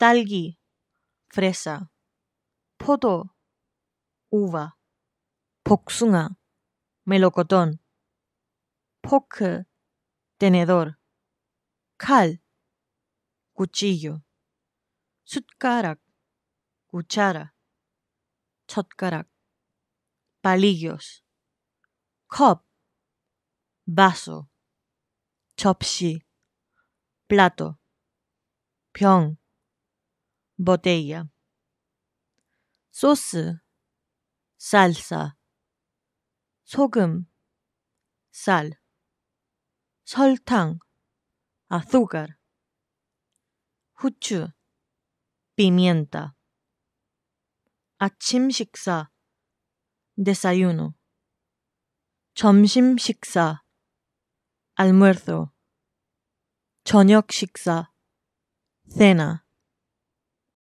Talgi fresa, poto uva, poksunga, melocotón, poke tenedor, cal, cuchillo, sutkarak cuchara, Chotkarak palillos, Cop, vaso, chopsi, plato, Piong. botella, 소스, salsa, 소금, sal, 설탕, azúcar, 후추, pimienta, 아침 식사, desayuno, 점심 식사, almuerzo, 저녁 식사, cena,